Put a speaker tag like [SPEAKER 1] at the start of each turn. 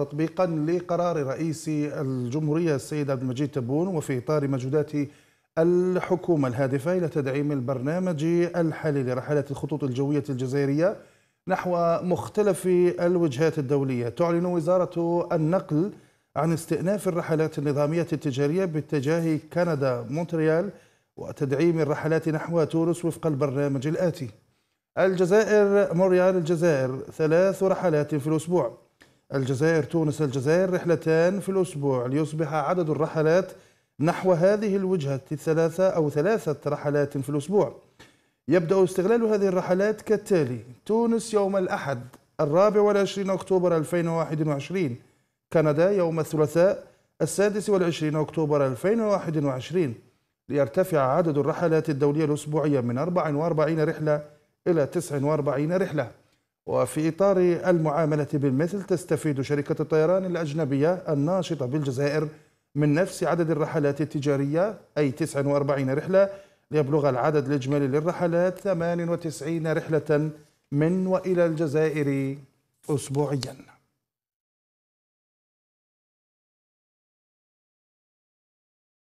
[SPEAKER 1] تطبيقا لقرار رئيس الجمهورية السيد عبد المجيد تبون وفي إطار مجهودات الحكومة الهادفة إلى تدعيم البرنامج الحالي لرحلات الخطوط الجوية الجزائرية نحو مختلف الوجهات الدولية تعلن وزارة النقل عن استئناف الرحلات النظامية التجارية باتجاه كندا مونتريال وتدعيم الرحلات نحو تونس وفق البرنامج الآتي الجزائر مونريال الجزائر ثلاث رحلات في الأسبوع الجزائر تونس الجزائر رحلتان في الأسبوع ليصبح عدد الرحلات نحو هذه الوجهة الثلاثة أو ثلاثة رحلات في الأسبوع يبدأ استغلال هذه الرحلات كالتالي تونس يوم الأحد الرابع والعشرين أكتوبر 2021 كندا يوم الثلاثاء السادس والعشرين أكتوبر 2021 ليرتفع عدد الرحلات الدولية الأسبوعية من 44 رحلة إلى 49 رحلة وفي إطار المعاملة بالمثل تستفيد شركة الطيران الأجنبية الناشطة بالجزائر من نفس عدد الرحلات التجارية أي 49 رحلة ليبلغ العدد الإجمالي للرحلات 98 رحلة من وإلى الجزائر أسبوعياً